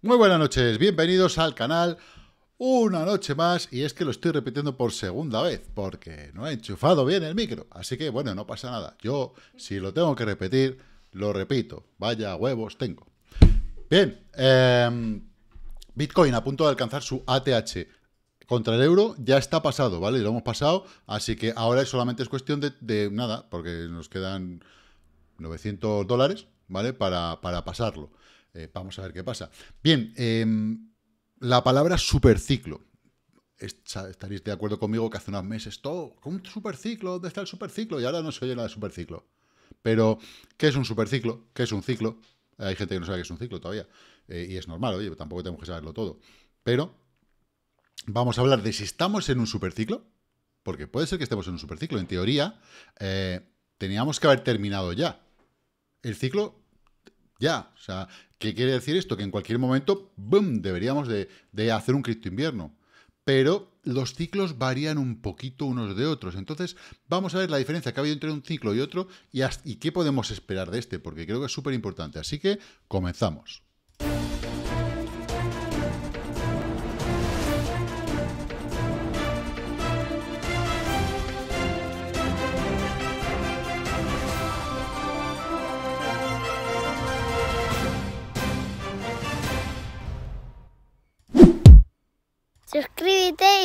Muy buenas noches, bienvenidos al canal una noche más y es que lo estoy repitiendo por segunda vez porque no he enchufado bien el micro, así que bueno, no pasa nada, yo si lo tengo que repetir, lo repito, vaya huevos tengo. Bien, em, Bitcoin a punto de alcanzar su ATH contra el euro ya está pasado, ¿vale? Lo hemos pasado, así que ahora solamente es cuestión de, nada, porque nos quedan 900 dólares, ¿vale? para pasarlo. Eh, vamos a ver qué pasa. Bien, em, la palabra superciclo. Estaréis de acuerdo conmigo que hace unos meses todo, un superciclo, ¿dónde está el superciclo? Y ahora no se oye nada de superciclo. Pero, ¿qué es un superciclo? ¿Qué es un ciclo? Hay gente que no sabe qué es un ciclo todavía. Eh, y es normal, oye, tampoco tenemos que saberlo todo. Pero vamos a hablar de si estamos en un superciclo, porque puede ser que estemos en un superciclo. En teoría, eh, teníamos que haber terminado ya. El ciclo ya, o sea, ¿qué quiere decir esto? Que en cualquier momento, ¡boom!, deberíamos de, hacer un cripto invierno. Pero los ciclos varían un poquito unos de otros. Entonces, vamos a ver la diferencia que ha habido entre un ciclo y otro y, y qué podemos esperar de este, porque creo que es súper importante. Así que, comenzamos.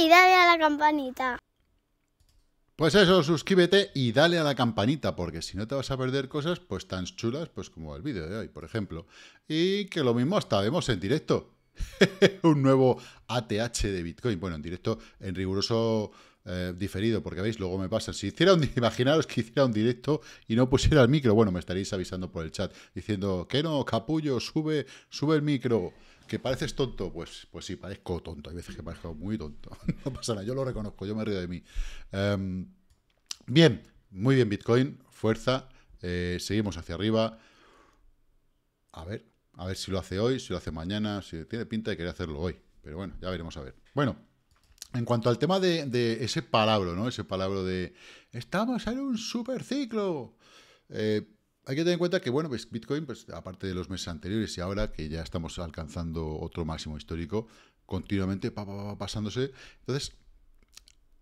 y dale a la campanita. Pues eso, suscríbete y dale a la campanita, porque si no te vas a perder cosas pues tan chulas pues como el vídeo de hoy, por ejemplo. Y que lo mismo hasta vemos en directo. Un nuevo ATH de Bitcoin. Bueno, en directo, en riguroso eh, diferido, porque veis, luego me pasa. Si hiciera un, imaginaros que hiciera un directo y no pusiera el micro, bueno, me estaréis avisando por el chat, diciendo que no, capullo, sube, sube el micro, que pareces tonto. Pues, pues sí, parezco tonto. Hay veces que parezco muy tonto. no pasa nada, yo lo reconozco, yo me río de mí. Em, bien, muy bien, Bitcoin, fuerza, eh, seguimos hacia arriba. A ver, a ver si lo hace hoy, si lo hace mañana, si tiene pinta de querer hacerlo hoy. Pero bueno, ya veremos a ver. Bueno, en cuanto al tema de, ese palabra, ¿no? Ese palabra de estamos en un superciclo. Eh, hay que tener en cuenta que, bueno, pues Bitcoin, pues, aparte de los meses anteriores y ahora, que ya estamos alcanzando otro máximo histórico, continuamente pa, pa, pasándose. Entonces,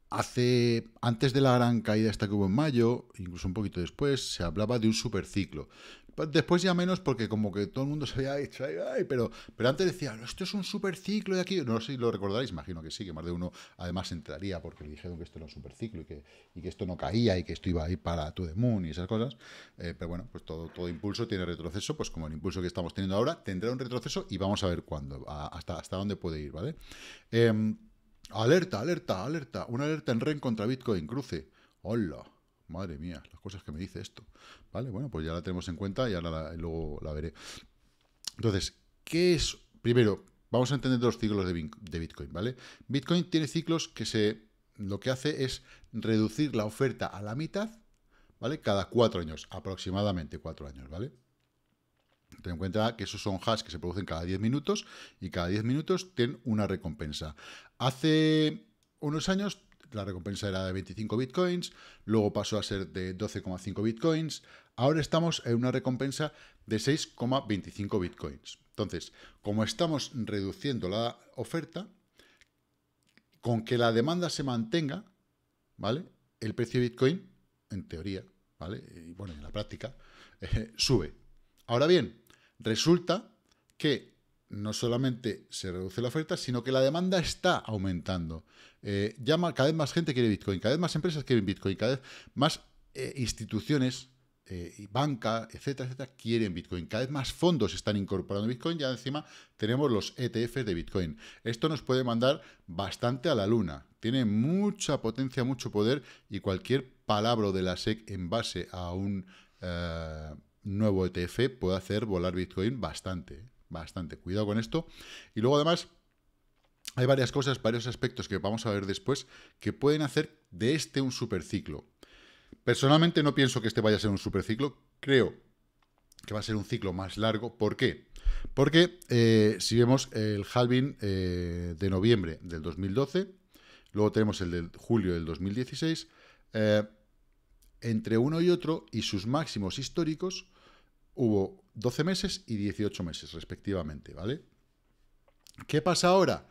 hace. Antes de la gran caída esta que hubo en mayo, incluso un poquito después, se hablaba de un superciclo. Después ya menos porque como que todo el mundo se había hecho, pero, pero antes decía, esto es un superciclo de aquí. No sé si lo recordaréis, imagino que sí, que más de uno además entraría porque le dijeron que esto era un superciclo y que, y que esto no caía y que esto iba ahí para To The Moon y esas cosas. Eh, pero bueno, pues todo, todo impulso tiene retroceso, pues como el impulso que estamos teniendo ahora tendrá un retroceso y vamos a ver cuándo, hasta, hasta dónde puede ir, ¿vale? Em, alerta, alerta, alerta, una alerta en REN contra Bitcoin, cruce. Hola, Madre mía, las cosas que me dice esto. Vale, bueno, pues ya la tenemos en cuenta y ahora luego la veré. Entonces, ¿qué es? Primero, vamos a entender los ciclos de, Bitcoin, ¿vale? Bitcoin tiene ciclos que se lo que hace es reducir la oferta a la mitad, ¿vale? Cada cuatro años, aproximadamente cuatro años, ¿vale? Ten en cuenta que esos son hash que se producen cada diez minutos y cada diez minutos tienen una recompensa. Hace unos años la recompensa era de 25 bitcoins, luego pasó a ser de 12,5 bitcoins, ahora estamos en una recompensa de 6,25 bitcoins. Entonces, como estamos reduciendo la oferta, con que la demanda se mantenga, ¿vale? El precio de Bitcoin, en teoría, ¿vale? Y bueno, en la práctica, eh, sube. Ahora bien, resulta que no solamente se reduce la oferta, sino que la demanda está aumentando. Eh, cada vez más gente quiere Bitcoin, cada vez más empresas quieren Bitcoin, cada vez más eh, instituciones, eh, banca, etcétera, etcétera, quieren Bitcoin. Cada vez más fondos están incorporando Bitcoin. Ya encima tenemos los ETFs de Bitcoin. Esto nos puede mandar bastante a la luna. Tiene mucha potencia, mucho poder y cualquier palabra de la SEC en base a un eh, nuevo ETF puede hacer volar Bitcoin bastante bastante. Cuidado con esto. Y luego además hay varias cosas, varios aspectos que vamos a ver después que pueden hacer de este un superciclo. Personalmente no pienso que este vaya a ser un superciclo. Creo que va a ser un ciclo más largo. ¿Por qué? Porque eh, si vemos el halving eh, de noviembre del 2012, luego tenemos el de julio del 2016, eh, entre uno y otro y sus máximos históricos hubo 12 meses y 18 meses respectivamente, ¿vale? ¿Qué pasa ahora?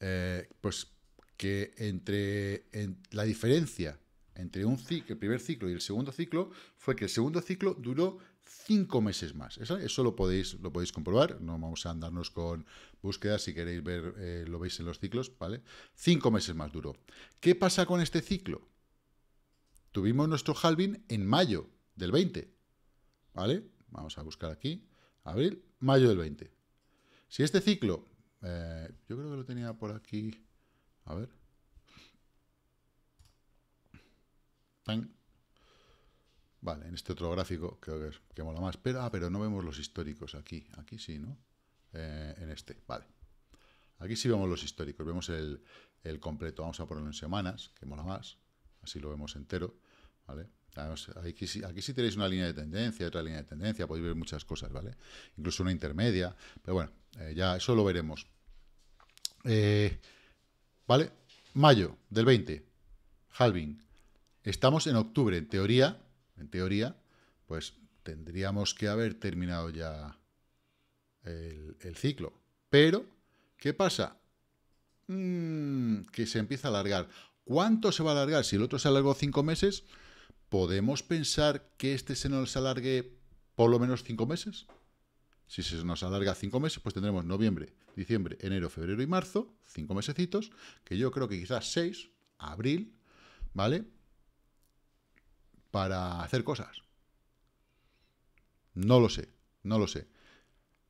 Eh, pues que entre la diferencia entre un el primer ciclo y el segundo ciclo fue que el segundo ciclo duró 5 meses más. Eso, lo, podéis, lo podéis comprobar, no vamos a andarnos con búsquedas, si queréis ver, eh, lo veis en los ciclos, ¿vale? 5 meses más duró. ¿Qué pasa con este ciclo? Tuvimos nuestro halving en mayo del 20, ¿vale? Vamos a buscar aquí, abril, mayo del 20. Si este ciclo, eh, yo creo que lo tenía por aquí, a ver. Vale, en este otro gráfico creo que, es, que mola más. Pero, ah, pero no vemos los históricos aquí. Aquí sí, ¿no? Eh, en este, vale. Aquí sí vemos los históricos. Vemos el, el completo. Vamos a ponerlo en semanas, que mola más. Así lo vemos entero, ¿vale? aquí, sí tenéis una línea de tendencia, otra línea de tendencia, podéis ver muchas cosas, ¿vale? Incluso una intermedia, pero bueno, eh, ya eso lo veremos. Eh, ¿Vale? Mayo del 20, halving. Estamos en octubre, en teoría, en teoría, pues tendríamos que haber terminado ya el, ciclo. Pero, ¿qué pasa? Mm, que se empieza a alargar. ¿Cuánto se va a alargar? Si el otro se alargó cinco meses, ¿podemos pensar que este se nos alargue por lo menos cinco meses? Si se nos alarga cinco meses, pues tendremos noviembre, diciembre, enero, febrero y marzo, cinco mesecitos, que yo creo que quizás seis, abril, ¿vale? Para hacer cosas. No lo sé, no lo sé.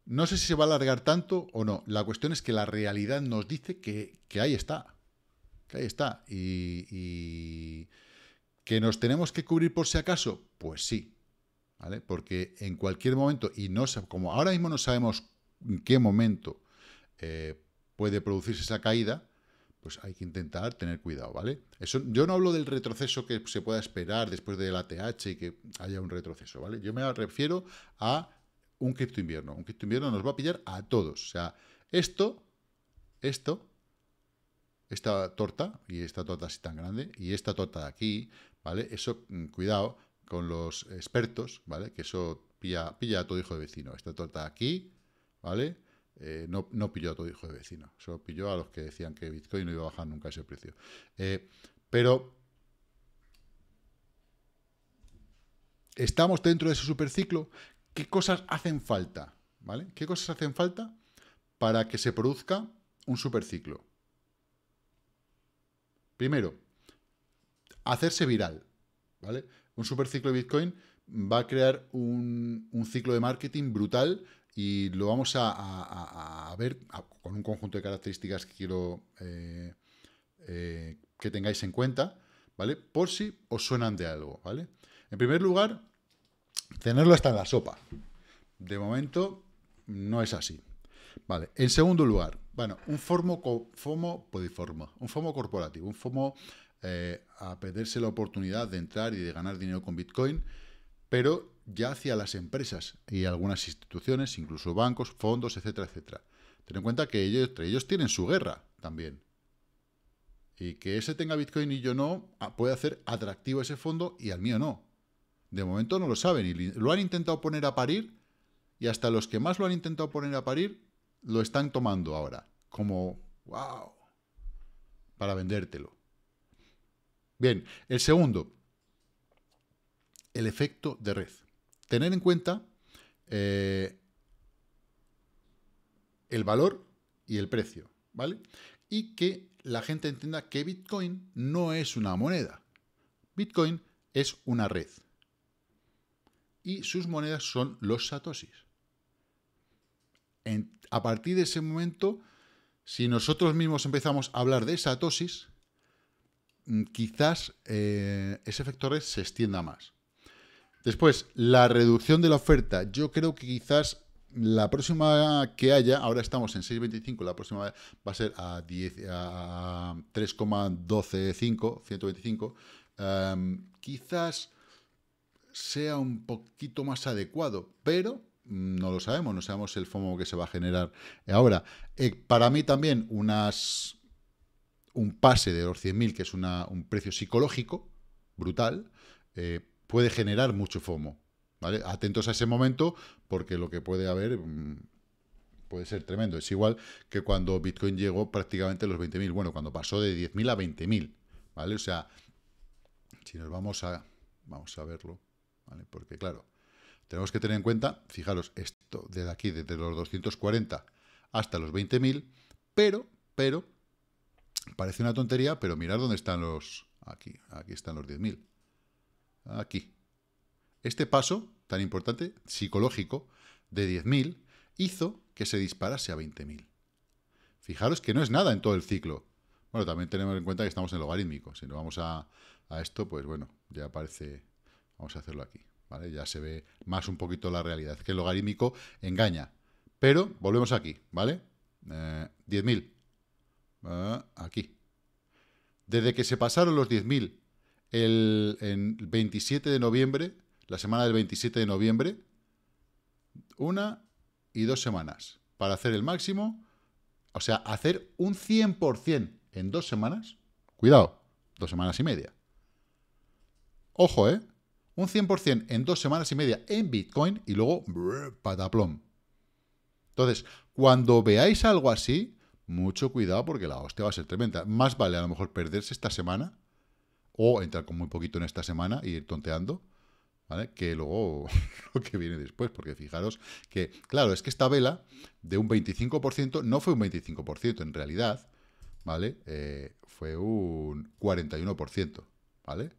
No sé si se va a alargar tanto o no. La cuestión es que la realidad nos dice que, ahí está. Que ahí está. y ¿Que nos tenemos que cubrir por si acaso? Pues sí, ¿vale? Porque en cualquier momento, y no como ahora mismo no sabemos en qué momento eh, puede producirse esa caída, pues hay que intentar tener cuidado, ¿vale? Eso, yo no hablo del retroceso que se pueda esperar después del ATH y que haya un retroceso, ¿vale? Yo me refiero a un cripto invierno. Un cripto invierno nos va a pillar a todos. O sea, esto, esto esta torta, y esta torta así tan grande, y esta torta de aquí, ¿vale? Eso, mm, cuidado con los expertos, ¿vale? Que eso pilla, pilla a todo hijo de vecino. Esta torta de aquí, ¿vale? Eh, no, pilló a todo hijo de vecino. Solo pilló a los que decían que Bitcoin no iba a bajar nunca ese precio. Eh, pero estamos dentro de ese superciclo. ¿Qué cosas hacen falta? ¿Vale? ¿Qué cosas hacen falta para que se produzca un superciclo? Primero, hacerse viral, ¿vale? Un superciclo de Bitcoin va a crear un, ciclo de marketing brutal y lo vamos a, ver con un conjunto de características que quiero eh, eh, que tengáis en cuenta, ¿vale? Por si os suenan de algo, ¿vale? En primer lugar, tenerlo hasta en la sopa. De momento, no es así. Vale, en segundo lugar, bueno, un FOMO, FOMO un FOMO corporativo, un FOMO eh, a perderse la oportunidad de entrar y de ganar dinero con Bitcoin, pero ya hacia las empresas y algunas instituciones, incluso bancos, fondos, etcétera, etcétera. Ten en cuenta que ellos, entre ellos tienen su guerra también. Y que ese tenga Bitcoin y yo no, ah, puede hacer atractivo ese fondo y al mío no. De momento no lo saben y lo han intentado poner a parir y hasta los que más lo han intentado poner a parir lo están tomando ahora como, wow, para vendértelo. Bien, el segundo, el efecto de red. Tener en cuenta eh, el valor y el precio, ¿vale? Y que la gente entienda que Bitcoin no es una moneda. Bitcoin es una red. Y sus monedas son los satoshis. Entonces, a partir de ese momento, si nosotros mismos empezamos a hablar de esa tosis, mm, quizás eh, ese efecto red se extienda más. Después, la reducción de la oferta. Yo creo que quizás la próxima que haya, ahora estamos en 6.25, la próxima va a ser a, 3,125, 125. Em, quizás sea un poquito más adecuado, pero no lo sabemos, no sabemos el FOMO que se va a generar eh, ahora. Eh, para mí también unas, un pase de los 100.000, que es un precio psicológico brutal, eh, puede generar mucho FOMO. ¿vale? Atentos a ese momento, porque lo que puede haber mm, puede ser tremendo. Es igual que cuando Bitcoin llegó prácticamente a los 20.000, bueno, cuando pasó de 10.000 a 20.000, ¿vale? O sea, si nos vamos a... Vamos a verlo, ¿vale? Porque claro, tenemos que tener en cuenta, fijaros, esto desde aquí, desde los 240 hasta los 20.000, pero, pero, parece una tontería, pero mirad dónde están los... Aquí, aquí están los 10.000. Aquí. Este paso tan importante, psicológico, de 10.000, hizo que se disparase a 20.000. Fijaros que no es nada en todo el ciclo. Bueno, también tenemos en cuenta que estamos en logarítmico. Si no vamos a, a esto, pues bueno, ya parece... Vamos a hacerlo aquí. ¿vale? Ya se ve más un poquito la realidad, que el logarítmico engaña. Pero volvemos aquí, ¿vale? 10.000. Eh, ah, aquí. Desde que se pasaron los 10.000 el 27 de noviembre, la semana del 27 de noviembre, una y dos semanas para hacer el máximo, o sea, hacer un 100% en dos semanas, cuidado, dos semanas y media. Ojo, ¿eh? un 100% en dos semanas y media en Bitcoin y luego pataplón. Entonces, cuando veáis algo así, mucho cuidado porque la hostia va a ser tremenda. Más vale a lo mejor perderse esta semana o entrar con muy poquito en esta semana e ir tonteando, ¿vale? Que luego lo que viene después, porque fijaros que, claro, es que esta vela de un 25% no fue un 25% en realidad, ¿vale? Eh, fue un 41%, ¿vale?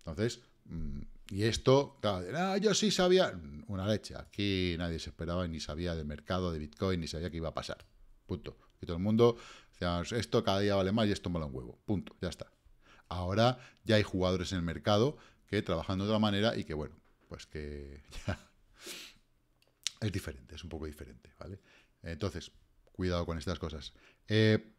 Entonces, Mm, y esto, claro, ah, yo sí sabía, una leche, aquí nadie se esperaba ni sabía del mercado de Bitcoin, ni sabía qué iba a pasar. Punto. Y todo el mundo decía, esto cada día vale más y esto mola un huevo. Punto, ya está. Ahora ya hay jugadores en el mercado que trabajan de otra manera y que, bueno, pues que ya es diferente, es un poco diferente, ¿vale? Entonces, cuidado con estas cosas. Eh,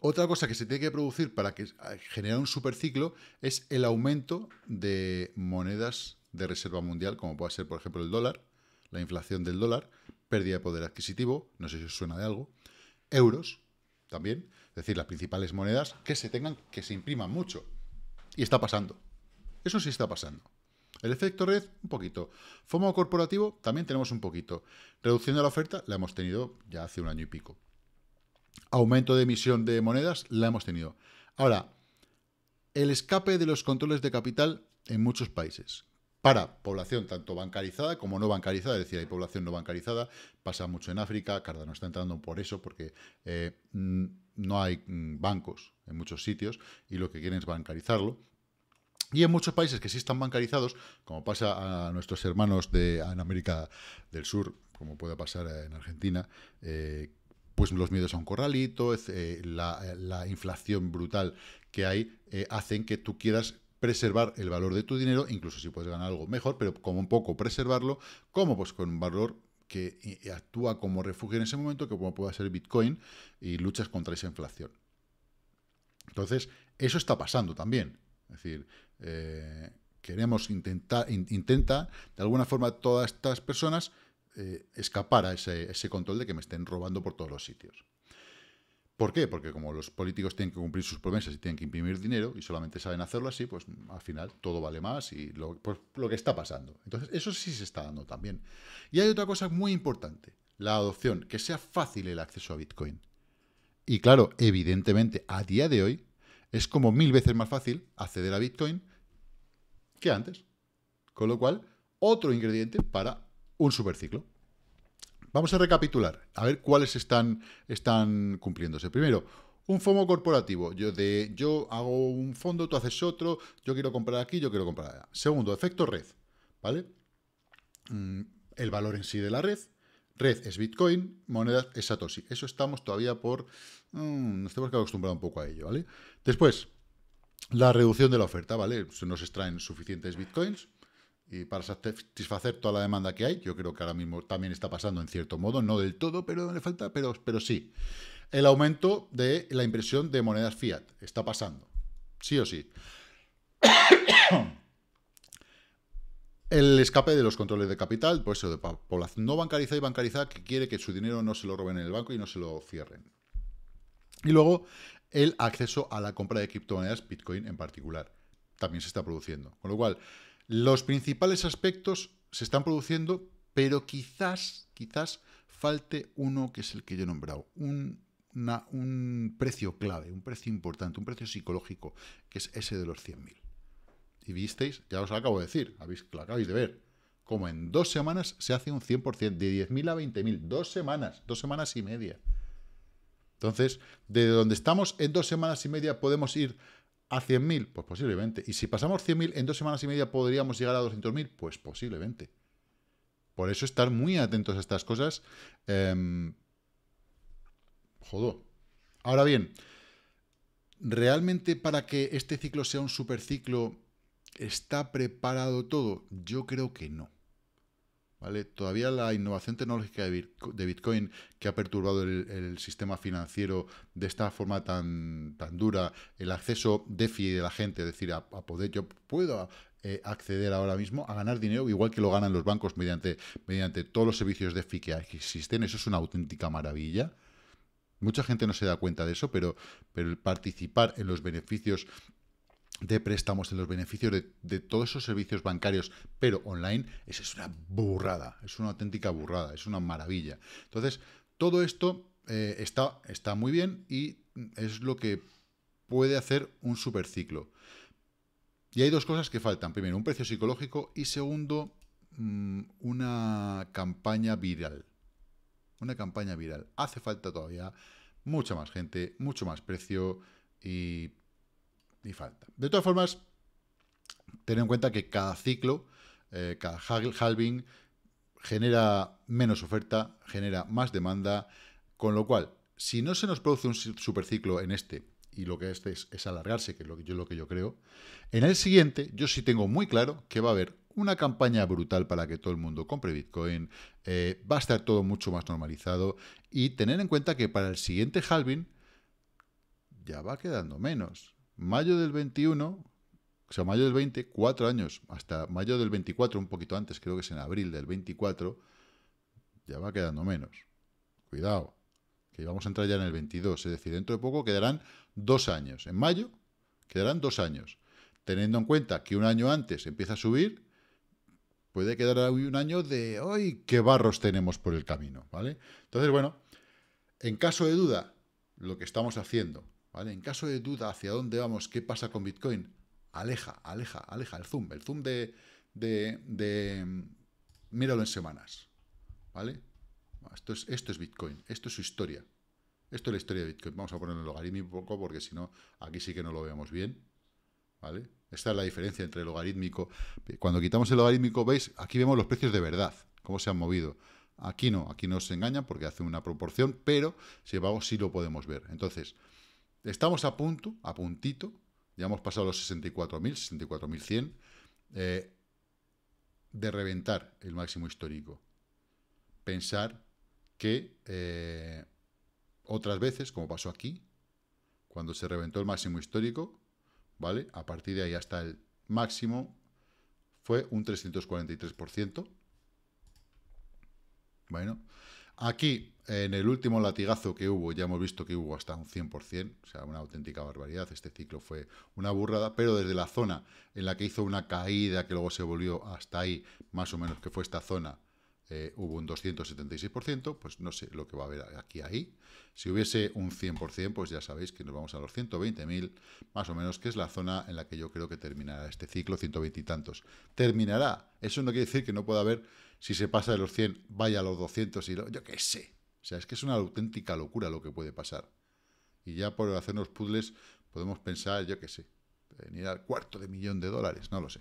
otra cosa que se tiene que producir para que, ah, generar un superciclo es el aumento de monedas de reserva mundial, como puede ser, por ejemplo, el dólar, la inflación del dólar, pérdida de poder adquisitivo, no sé si suena de algo, euros también, es decir, las principales monedas que se tengan, que se impriman mucho. Y está pasando. Eso sí está pasando. El efecto red, un poquito. FOMO corporativo, también tenemos un poquito. Reducción de la oferta, la hemos tenido ya hace un año y pico aumento de emisión de monedas, la hemos tenido. Ahora, el escape de los controles de capital en muchos países para población tanto bancarizada como no bancarizada, es decir, hay población no bancarizada, pasa mucho en África, Cardano está entrando por eso, porque eh, mm, no hay mm, bancos en muchos sitios y lo que quieren es bancarizarlo. Y en muchos países que sí están bancarizados, como pasa a nuestros hermanos de, en América del Sur, como puede pasar en Argentina, eh, pues los miedos a un corralito, eh, eh, la, inflación brutal que hay, eh, hacen que tú quieras preservar el valor de tu dinero, incluso si puedes ganar algo mejor, pero como un poco preservarlo, como pues con un valor que actúa como refugio en ese momento, que como pueda ser Bitcoin, y luchas contra esa inflación. Entonces, eso está pasando también. Es decir, queremos intentar, intenta de alguna forma todas estas personas eh, escapar a ese, control de que me estén robando por todos los sitios. ¿Por qué? Porque como los políticos tienen que cumplir sus promesas y tienen que imprimir dinero y solamente saben hacerlo así, pues al final todo vale más y lo, pues, lo que está pasando. Entonces, eso sí se está dando también. Y hay otra cosa muy importante, la adopción, que sea fácil el acceso a Bitcoin. Y claro, evidentemente, a día de hoy es como mil veces más fácil acceder a Bitcoin que antes. Con lo cual, otro ingrediente para un superciclo. Vamos a recapitular, a ver cuáles están, están cumpliéndose. Primero, un FOMO corporativo. Yo, de, yo hago un fondo, tú haces otro, yo quiero comprar aquí, yo quiero comprar allá. Segundo, efecto red, ¿vale? Mm, el valor en sí de la red. Red es Bitcoin, moneda es Satoshi. Eso estamos todavía por... Mm, nos tenemos que acostumbrar un poco a ello, ¿vale? Después, la reducción de la oferta, ¿vale? No se extraen suficientes Bitcoins y para satisfacer toda la demanda que hay. Yo creo que ahora mismo también está pasando en cierto modo, no del todo, pero le falta, pero, pero sí. El aumento de la impresión de monedas fiat está pasando, sí o sí. El escape de los controles de capital, por eso de población no bancarizada y bancarizada que quiere que su dinero no se lo roben en el banco y no se lo cierren. Y luego el acceso a la compra de criptomonedas, Bitcoin en particular, también se está produciendo. Con lo cual, los principales aspectos se están produciendo, pero quizás, quizás falte uno que es el que yo he nombrado, un, precio clave, un precio importante, un precio psicológico, que es ese de los 100.000. Y visteis, ya os lo acabo de decir, habéis, lo acabáis de ver, como en dos semanas se hace un 100%, de 10.000 a 20.000, dos semanas, dos semanas y media. Entonces, de donde estamos en dos semanas y media podemos ir ¿A 100.000? Pues posiblemente. ¿Y si pasamos 100.000 en dos semanas y media podríamos llegar a 200.000? Pues posiblemente. Por eso estar muy atentos a estas cosas. Eh, Ahora bien, ¿realmente para que este ciclo sea un superciclo está preparado todo? Yo creo que no. ¿Vale? Todavía la innovación tecnológica de Bitcoin que ha perturbado el, sistema financiero de esta forma tan, tan, dura, el acceso DeFi de la gente, es decir, a, poder, yo puedo eh, acceder ahora mismo a ganar dinero igual que lo ganan los bancos mediante, mediante todos los servicios de DeFi que existen, eso es una auténtica maravilla. Mucha gente no se da cuenta de eso, pero, pero el participar en los beneficios de préstamos, en los beneficios de, todos esos servicios bancarios, pero online, eso es una burrada, es una auténtica burrada, es una maravilla. Entonces, todo esto eh, está, está muy bien y es lo que puede hacer un superciclo. Y hay dos cosas que faltan. Primero, un precio psicológico y segundo, mm, una campaña viral. Una campaña viral. Hace falta todavía mucha más gente, mucho más precio y falta. De todas formas, ten en cuenta que cada ciclo, eh, cada halving, genera menos oferta, genera más demanda, con lo cual, si no se nos produce un superciclo en este, y lo que este es, alargarse, que es lo que, yo, creo, en el siguiente yo sí tengo muy claro que va a haber una campaña brutal para que todo el mundo compre Bitcoin, eh, va a estar todo mucho más normalizado y tener en cuenta que para el siguiente halving ya va quedando menos. Mayo del 21, o sea, mayo del 20, cuatro años, hasta mayo del 24, un poquito antes, creo que es en abril del 24, ya va quedando menos. Cuidado, que vamos a entrar ya en el 22, es decir, dentro de poco quedarán dos años. En mayo quedarán dos años. Teniendo en cuenta que un año antes empieza a subir, puede quedar un año de hoy qué barros tenemos por el camino, ¿vale? Entonces, bueno, en caso de duda, lo que estamos haciendo, ¿vale? En caso de duda hacia dónde vamos, qué pasa con Bitcoin, aleja, aleja, aleja el zoom, el zoom de, míralo en semanas, ¿vale? Esto es, esto es Bitcoin, esto es su historia, esto es la historia de Bitcoin, vamos a ponerlo un poco porque si no, aquí sí que no lo vemos bien, ¿vale? Esta es la diferencia entre el logarítmico, cuando quitamos el logarítmico, veis, aquí vemos los precios de verdad, cómo se han movido, aquí no, aquí no se engañan porque hace una proporción, pero si embargo sí lo podemos ver, entonces... Estamos a punto, a puntito, ya hemos pasado los 64.000, 64.100, eh, de reventar el máximo histórico. Pensar que eh, otras veces, como pasó aquí, cuando se reventó el máximo histórico, ¿vale? A partir de ahí hasta el máximo fue un 343%. Bueno, Aquí, en el último latigazo que hubo, ya hemos visto que hubo hasta un 100%, o sea, una auténtica barbaridad, este ciclo fue una burrada, pero desde la zona en la que hizo una caída que luego se volvió hasta ahí, más o menos, que fue esta zona, eh, hubo un 276%, pues no sé lo que va a haber aquí ahí. Si hubiese un 100%, pues ya sabéis que nos vamos a los 120.000, más o menos, que es la zona en la que yo creo que terminará este ciclo, 120 y tantos. Terminará. Eso no quiere decir que no pueda haber, si se pasa de los 100, vaya a los 200 y lo, yo qué sé. O sea, es que es una auténtica locura lo que puede pasar. Y ya por hacernos puzzles podemos pensar, yo qué sé, venir al cuarto de millón de dólares, no lo sé.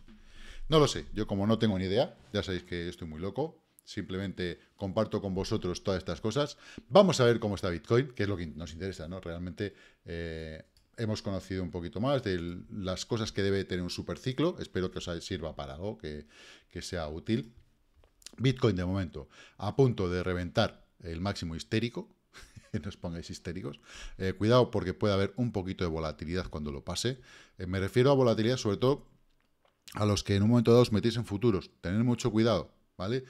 No lo sé, yo como no tengo ni idea, ya sabéis que estoy muy loco, simplemente comparto con vosotros todas estas cosas. Vamos a ver cómo está Bitcoin, que es lo que nos interesa, ¿no? Realmente eh, hemos conocido un poquito más de las cosas que debe tener un superciclo. Espero que os sirva para algo, que, que sea útil. Bitcoin, de momento, a punto de reventar el máximo histérico, no os pongáis histéricos. Eh, cuidado porque puede haber un poquito de volatilidad cuando lo pase. Eh, me refiero a volatilidad sobre todo a los que en un momento dado os metéis en futuros. ...tened mucho cuidado, ¿vale?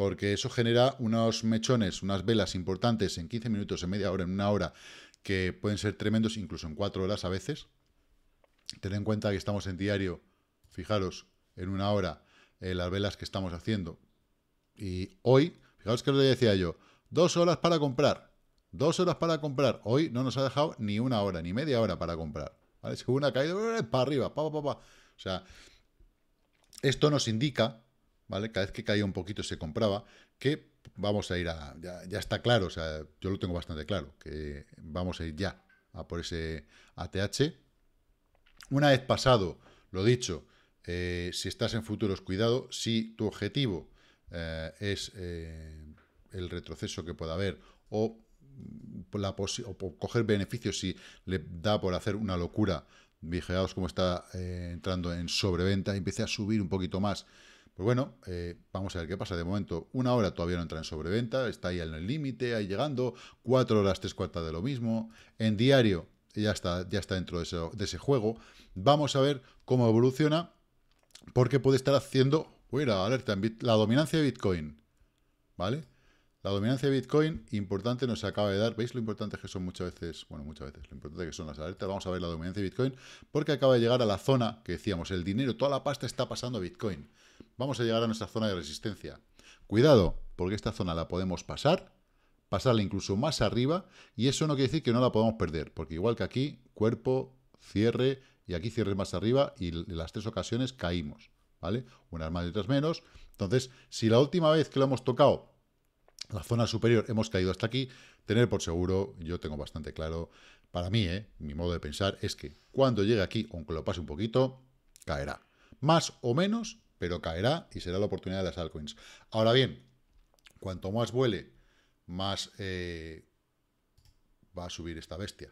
porque eso genera unos mechones, unas velas importantes en 15 minutos, en media hora, en una hora, que pueden ser tremendos, incluso en cuatro horas a veces. Ten en cuenta que estamos en diario, fijaros, en una hora, eh, las velas que estamos haciendo. Y hoy, fijaros que lo decía yo, dos horas para comprar, dos horas para comprar. Hoy no nos ha dejado ni una hora, ni media hora para comprar. ¿vale? Según ha caído, ¡eh! para arriba, pa, pa, pa, pa. O sea, esto nos indica ¿vale? Cada vez que caía un poquito se compraba, que vamos a ir a... Ya, está claro, o sea, yo lo tengo bastante claro, que vamos a ir ya a por ese ATH. Una vez pasado, lo dicho, eh, si estás en futuros, cuidado, si tu objetivo eh, es eh, el retroceso que pueda haber o, mm, la coger beneficios si le da por hacer una locura, vigilaos cómo está entrando en sobreventa, Empecé a subir un poquito más pues bueno, eh, vamos a ver qué pasa. De momento, una hora todavía no entra en sobreventa, está ahí en el límite, ahí llegando, cuatro horas, tres cuartas de lo mismo. En diario ya está, ya está dentro de, ese juego. Vamos a ver cómo evoluciona, porque puede estar haciendo, la alerta, la dominancia de Bitcoin, ¿vale? La dominancia de Bitcoin, importante, nos acaba de dar, ¿veis lo importante que son muchas veces? Bueno, muchas veces, lo importante que son las alertas, vamos a ver la dominancia de Bitcoin, porque acaba de llegar a la zona que decíamos, el dinero, toda la pasta está pasando a Bitcoin vamos a llegar a nuestra zona de resistencia. Cuidado, porque esta zona la podemos pasar, pasarla incluso más arriba, y eso no quiere decir que no la podamos perder, porque igual que aquí, cuerpo, cierre, y aquí cierre más arriba, y las tres ocasiones caímos, ¿vale? Unas más y otras menos. Entonces, si la última vez que lo hemos tocado, la zona superior, hemos caído hasta aquí, tener por seguro, yo tengo bastante claro, para mí, ¿eh? mi modo de pensar es que cuando llegue aquí, aunque lo pase un poquito, caerá. Más o menos, pero caerá y será la oportunidad de las altcoins. Ahora bien, cuanto más vuele, más eh, va a subir esta bestia.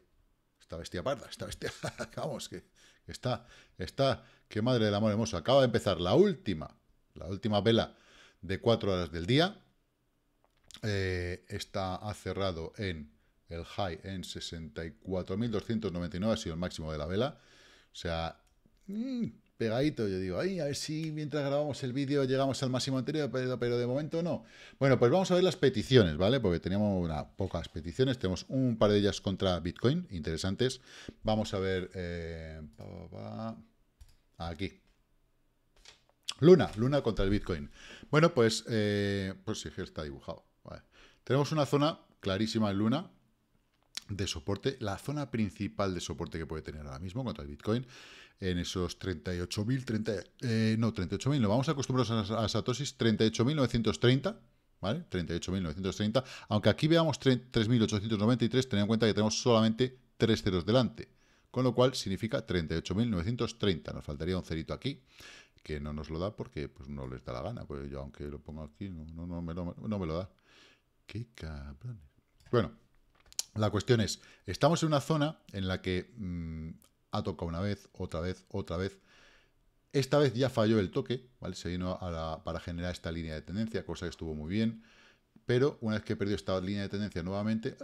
Esta bestia parda, esta bestia, vamos, que, está, está, ¡Qué madre del amor hermoso. Acaba de empezar la última, la última vela de cuatro horas del día. Eh, está, ha cerrado en el high en 64.299, ha sido el máximo de la vela. O sea, mm, pegadito. Yo digo, ay, a ver si mientras grabamos el vídeo llegamos al máximo anterior, pero, pero, de momento no. Bueno, pues vamos a ver las peticiones, ¿vale? Porque teníamos unas pocas peticiones. Tenemos un par de ellas contra Bitcoin, interesantes. Vamos a ver... Eh, aquí. Luna, Luna contra el Bitcoin. Bueno, pues... Eh, pues sí, está dibujado. Tenemos una zona clarísima en Luna, de soporte, la zona principal de soporte que puede tener ahora mismo contra el Bitcoin, en esos 38.000, 30, eh, no, 38.000, lo vamos a acostumbrarnos a, a Satosis, 38.930, ¿vale? 38.930, aunque aquí veamos 3.893, ten en cuenta que tenemos solamente 3 ceros delante, con lo cual significa 38.930, nos faltaría un cerito aquí, que no nos lo da porque pues, no les da la gana, pues yo aunque lo pongo aquí, no, me, lo, da. ¡Qué cabrón Bueno, la cuestión es, estamos en una zona en la que mm, ha tocado una vez, otra vez, otra vez. Esta vez ya falló el toque, ¿vale? Se vino para generar esta línea de tendencia, cosa que estuvo muy bien. Pero una vez que perdió esta línea de tendencia nuevamente,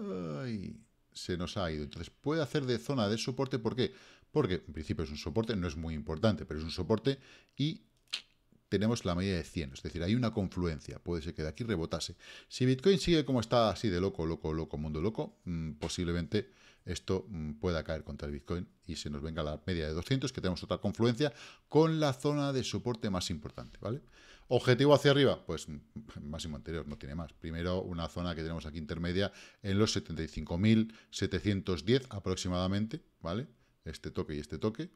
¡ay! se nos ha ido. Entonces puede hacer de zona de soporte, ¿por qué? Porque en principio es un soporte, no es muy importante, pero es un soporte y tenemos la media de 100, es decir, hay una confluencia, puede ser que de aquí rebotase. Si Bitcoin sigue como está así de loco, loco, loco, mundo loco, mm, posiblemente esto mm, pueda caer contra el Bitcoin y se nos venga la media de 200, que tenemos otra confluencia con la zona de soporte más importante, ¿vale? Objetivo hacia arriba, pues mm, máximo anterior, no tiene más. Primero una zona que tenemos aquí intermedia en los 75.710 aproximadamente, ¿vale? este toque y este toque,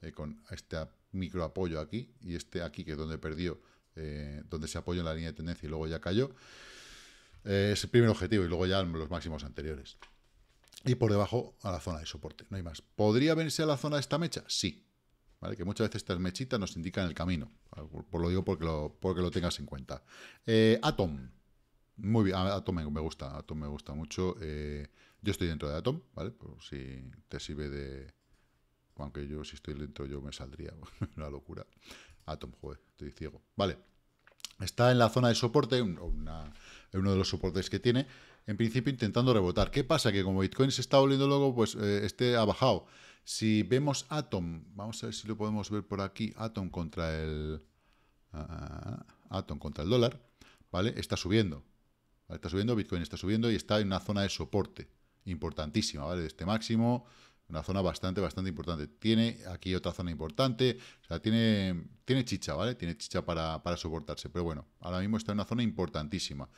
eh, con este micro apoyo aquí y este aquí, que es donde perdió, eh, donde se apoyó en la línea de tendencia y luego ya cayó. Eh, es el primer objetivo y luego ya los máximos anteriores. Y por debajo a la zona de soporte, no hay más. ¿Podría venirse a la zona de esta mecha? Sí. ¿Vale? Que muchas veces estas mechitas nos indican el camino. Por, lo digo porque lo, porque lo tengas en cuenta. Atom. Muy bien, Atom me gusta, Atom me gusta mucho. yo estoy dentro de Atom, ¿vale? Por si te sirve de, aunque yo, si estoy lento, yo me saldría. Una locura. Atom, joder, estoy ciego. Vale. Está en la zona de soporte, una, uno de los soportes que tiene, en principio intentando rebotar. ¿Qué pasa? Que como Bitcoin se está volviendo luego, pues eh, este ha bajado. Si vemos Atom, vamos a ver si lo podemos ver por aquí, Atom contra el... Ah, Atom contra el dólar, ¿vale? Está subiendo. Está subiendo, Bitcoin está subiendo y está en una zona de soporte importantísima, ¿vale? De Este máximo, una zona bastante, bastante importante. Tiene aquí otra zona importante. O sea, tiene, tiene chicha, ¿vale? Tiene chicha para, soportarse. Pero bueno, ahora mismo está en una zona importantísima.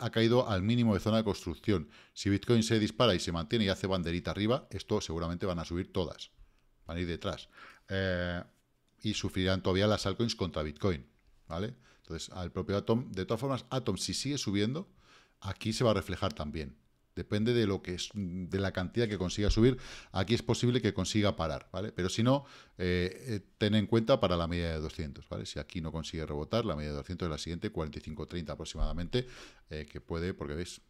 ha caído al mínimo de zona de construcción. Si Bitcoin se dispara y se mantiene y hace banderita arriba, esto seguramente van a subir todas. Van a ir detrás. Eh, y sufrirán todavía las altcoins contra Bitcoin, ¿vale? Entonces, al propio Atom, de todas formas, Atom, si sigue subiendo, aquí se va a reflejar también. Depende de lo que es, mm, de la cantidad que consiga subir. Aquí es posible que consiga parar, ¿vale? Pero si no, eh, eh, ten en cuenta para la media de 200, ¿vale? Si aquí no consigue rebotar, la media de 200 es la siguiente, 45-30 aproximadamente, eh, que puede, porque veis,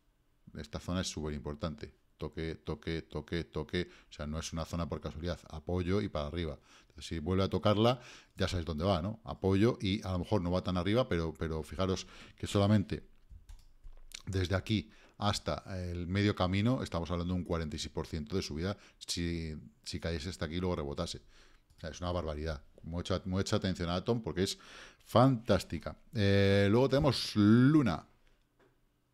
esta zona es súper importante. Toque, toque, toque, toque. O sea, no es una zona por casualidad. Apoyo y para arriba. si vuelve a tocarla, ya sabéis dónde va, ¿no? Apoyo y a lo mejor no va tan arriba, pero, pero fijaros que solamente desde aquí hasta el medio camino, estamos hablando de un 46% de subida si, si cayese hasta aquí y luego rebotase. es una barbaridad. Mucha, mucha atención a Tom porque es fantástica. Eh, luego tenemos Luna.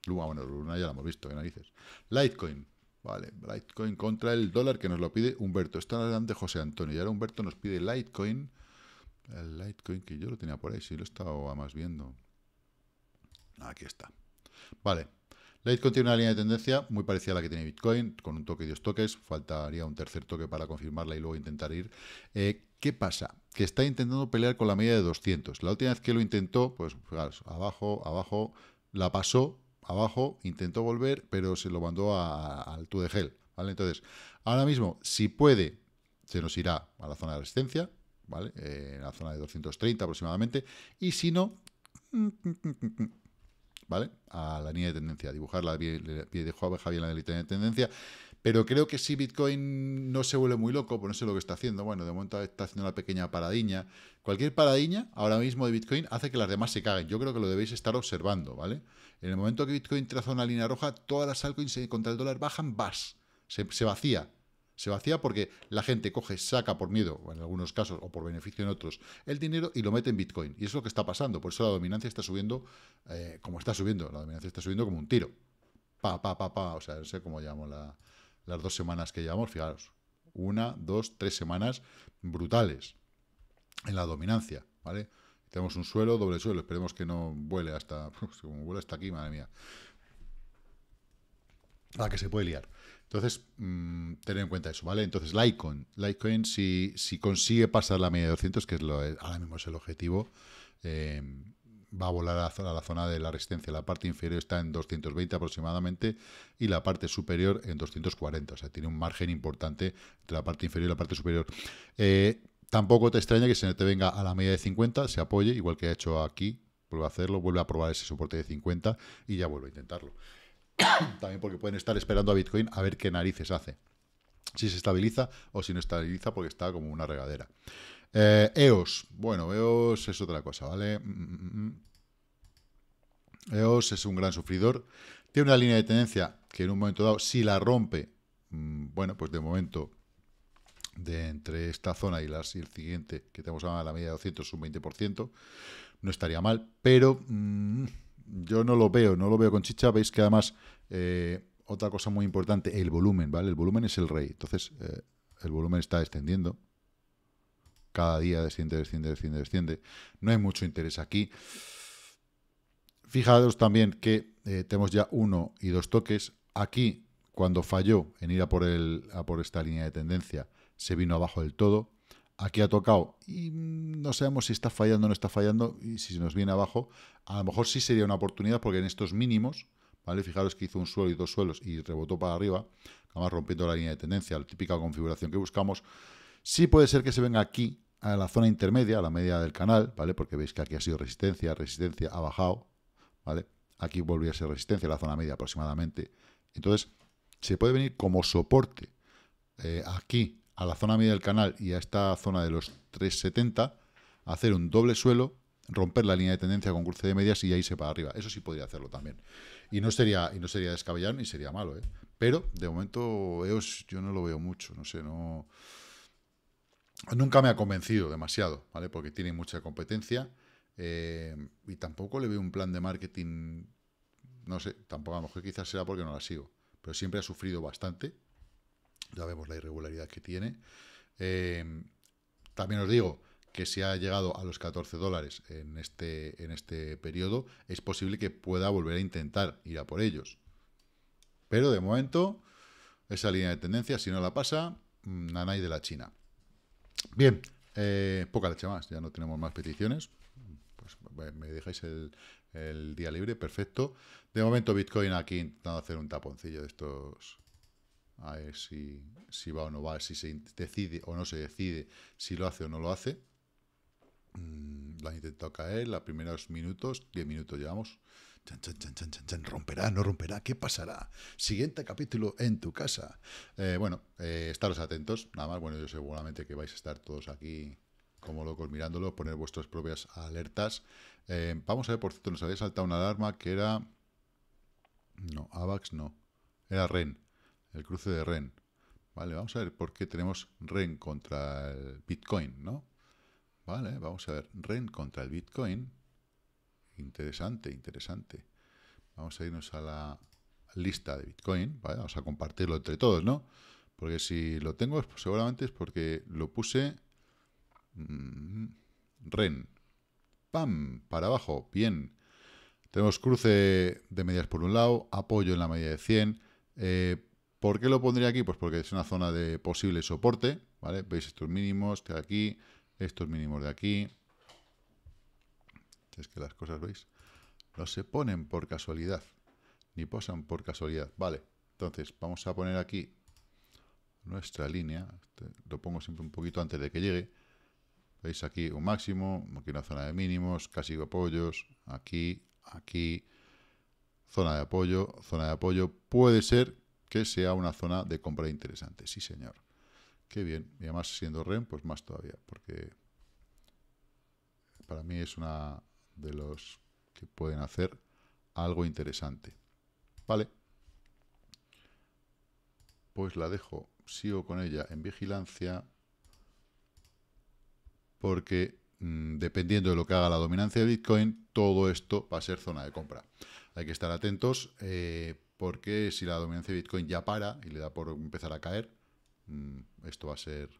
Luna, bueno, Luna ya la hemos visto, ¿qué narices? Litecoin. Vale, Litecoin contra el dólar que nos lo pide Humberto. Está de José Antonio. Y ahora Humberto nos pide Litecoin. El Litecoin que yo lo tenía por ahí, sí lo estaba más viendo. Aquí está. Vale, Litecoin tiene una línea de tendencia muy parecida a la que tiene Bitcoin, con un toque y dos toques. Faltaría un tercer toque para confirmarla y luego intentar ir. Eh, ¿Qué pasa? Que está intentando pelear con la media de 200. La última vez que lo intentó, pues fijaros, abajo, abajo, la pasó, abajo, intentó volver, pero se lo mandó al tu de gel. ¿vale? Entonces, ahora mismo, si puede, se nos irá a la zona de resistencia, ¿vale? Eh, en la zona de 230 aproximadamente. Y si no, ¿vale? a la línea de tendencia, dibujarla dibujar la pie de Javier la línea de tendencia. Pero creo que si Bitcoin no se vuelve muy loco, pues no sé lo que está haciendo. Bueno, de momento está haciendo una pequeña paradiña. Cualquier paradiña ahora mismo de Bitcoin hace que las demás se caguen. Yo creo que lo debéis estar observando, ¿vale? En el momento que Bitcoin traza una línea roja, todas las altcoins contra el dólar bajan, vas. Se, se vacía se vacía porque la gente coge, saca por miedo, en algunos casos, o por beneficio en otros, el dinero y lo mete en Bitcoin. Y es lo que está pasando. Por eso la dominancia está subiendo eh, como está subiendo. La dominancia está subiendo como un tiro. Pa, pa, pa, pa. O sea, no sé cómo llamo las dos semanas que llevamos. Fijaros, una, dos, tres semanas brutales en la dominancia, ¿vale? Tenemos un suelo, doble suelo. Esperemos que no vuele hasta... Como vuela hasta aquí, madre mía. Ah, que se puede liar. Entonces, mm, tener en cuenta eso, ¿vale? Entonces, Litecoin, Litecoin si, si consigue pasar la media de 200, que es lo, eh, ahora mismo es el objetivo, eh, va a volar a la, zona, de la resistencia. La parte inferior está en 220 aproximadamente y la parte superior en 240. O sea, tiene un margen importante entre la parte inferior y la parte superior. Eh, tampoco te extraña que se te venga a la media de 50, se apoye, igual que ha hecho aquí, vuelve a hacerlo, vuelve a probar ese soporte de 50 y ya vuelve a intentarlo también porque pueden estar esperando a Bitcoin a ver qué narices hace. Si se estabiliza o si no estabiliza porque está como una regadera. Eh, EOS. Bueno, EOS es otra cosa, ¿vale? Mm, mm, mm, EOS es un gran sufridor. Tiene una línea de tendencia que en un momento dado, si la rompe, bueno, pues de momento, de entre esta zona y, la el siguiente, que tenemos a la media de 200, es un 20%, no estaría mal, pero yo no lo veo, no lo veo con chicha. Veis que además, eh, otra cosa muy importante, el volumen, ¿vale? El volumen es el rey. Entonces, eh, el volumen está descendiendo. Cada día desciende, desciende, desciende, desciende. No hay mucho interés aquí. Fijaros también que eh, tenemos ya uno y dos toques. Aquí, cuando falló en ir por, a por esta línea de tendencia, se vino abajo del todo aquí ha tocado y no sabemos si está fallando o no está fallando y si se nos viene abajo, a lo mejor sí sería una oportunidad porque en estos mínimos, ¿vale? Fijaros que hizo un suelo y dos suelos y rebotó para arriba, además rompiendo la línea de tendencia, la típica configuración que buscamos, sí puede ser que se venga aquí a la zona intermedia, a la media del canal, ¿vale? Porque veis que aquí ha sido resistencia, resistencia, ha bajado, ¿vale? Aquí volvió a ser resistencia, la zona media aproximadamente. Entonces, se puede venir como soporte eh, aquí a la zona media del canal y a esta zona de los 370, hacer un doble suelo, romper la línea de tendencia con cruce de medias y ahí se para arriba. Eso sí podría hacerlo también. Y no sería, y no sería descabellado ni sería malo, ¿eh? Pero de momento yo no lo veo mucho, no sé, no... Nunca me ha convencido demasiado, ¿vale? Porque tiene mucha competencia eh, y tampoco le veo un plan de marketing, no sé, tampoco a lo mejor quizás será porque no la sigo, pero siempre ha sufrido bastante ya vemos la irregularidad que tiene. Eh, también os digo que si ha llegado a los 14 dólares en este, en este periodo, es posible que pueda volver a intentar ir a por ellos. Pero de momento, esa línea de tendencia, si no la pasa, hay mm, de la China. Bien, eh, poca leche más, ya no tenemos más peticiones. Pues, pues me dejáis el, el día libre, perfecto. De momento Bitcoin aquí intentando hacer un taponcillo de estos a ver si, va o no va, si se decide o no se decide, si lo hace o no lo hace. Mm, la lo intentado caer, los primeros minutos, 10 minutos llevamos. romperá, no romperá, ¿qué pasará? Siguiente capítulo en tu casa. Eh, bueno, eh, estaros atentos, nada más. Bueno, yo seguramente que vais a estar todos aquí como locos mirándolo, poner vuestras propias alertas. Eh, vamos a ver, por cierto, nos había saltado una alarma que era... No, AVAX no. Era REN el cruce de REN. Vale, vamos a ver por qué tenemos REN contra el Bitcoin, ¿no? Vale, vamos a ver REN contra el Bitcoin. Interesante, interesante. Vamos a irnos a la lista de Bitcoin, Vamos a compartirlo entre todos, ¿no? Porque si lo tengo, seguramente es porque lo puse mm, REN. ¡Pam! Para abajo, bien. Tenemos cruce de medias por un lado, apoyo en la media de 100, ¿Por qué lo pondría aquí? Pues porque es una zona de posible soporte, ¿vale? Veis estos mínimos de aquí, estos mínimos de aquí. Es que las cosas, ¿veis? No se ponen por casualidad, ni posan por casualidad. Vale, entonces vamos a poner aquí nuestra línea. Este, lo pongo siempre un poquito antes de que llegue. Veis aquí un máximo, aquí una zona de mínimos, casi apoyos, aquí, aquí, zona de apoyo, zona de apoyo. Puede ser que sea una zona de compra interesante. Sí, señor. Qué bien. Y además, siendo REN, pues más todavía, porque para mí es una de los que pueden hacer algo interesante. Vale. Pues la dejo, sigo con ella en vigilancia, porque mm, dependiendo de lo que haga la dominancia de Bitcoin, todo esto va a ser zona de compra. Hay que estar atentos. Eh, porque si la dominancia de Bitcoin ya para y le da por empezar a caer, mm, esto va a ser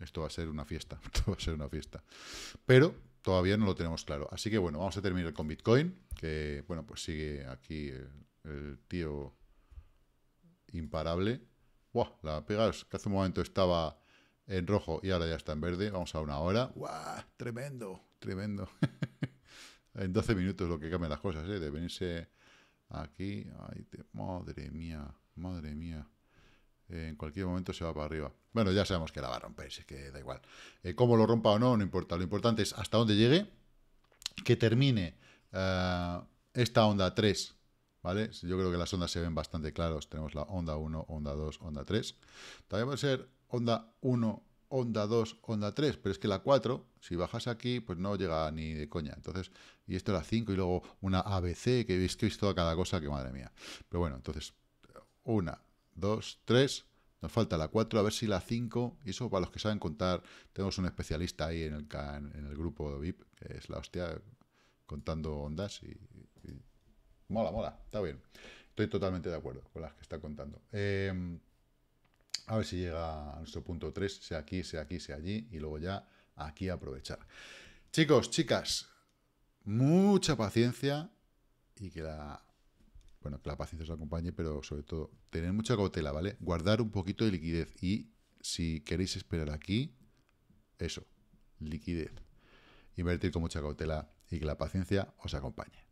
esto va a ser una fiesta, va a ser una fiesta. Pero todavía no lo tenemos claro. Así que bueno, vamos a terminar con Bitcoin, que bueno, pues sigue aquí el, tío imparable. ¡Buah! La pegas que hace un momento estaba en rojo y ahora ya está en verde. Vamos a una hora. ¡Guau! Tremendo, tremendo. en 12 minutos lo que cambian las cosas, ¿eh? De venirse Aquí, madre mía, madre mía. Eh, en cualquier momento se va para arriba. Bueno, ya sabemos que la va a romper, es que da igual. Como eh, cómo lo rompa o no, no importa. Lo importante es hasta dónde llegue, que termine eh, esta onda 3, ¿vale? Yo creo que las ondas se ven bastante claras. Tenemos la onda 1, onda 2, onda 3. También puede ser onda 1, onda 2, onda 3, pero es que la 4, si bajas aquí, pues no llega ni de coña. Entonces, y esto la 5 y luego una ABC, que veis que he cada cosa, que madre mía. Pero bueno, entonces, una, dos, tres, nos falta la 4, a ver si la 5, y eso para los que saben contar, tenemos un especialista ahí en el, en el grupo VIP, que es la hostia, contando ondas y, Mola, mola, está bien. Estoy totalmente de acuerdo con las que está contando. Em, a ver si llega a nuestro punto 3, sea aquí, sea aquí, sea allí, y luego ya aquí aprovechar. Chicos, chicas, mucha paciencia y que la... Bueno, que la paciencia os acompañe, pero sobre todo, tener mucha cautela, ¿vale? Guardar un poquito de liquidez y si queréis esperar aquí, eso, liquidez. Invertir con mucha cautela y que la paciencia os acompañe.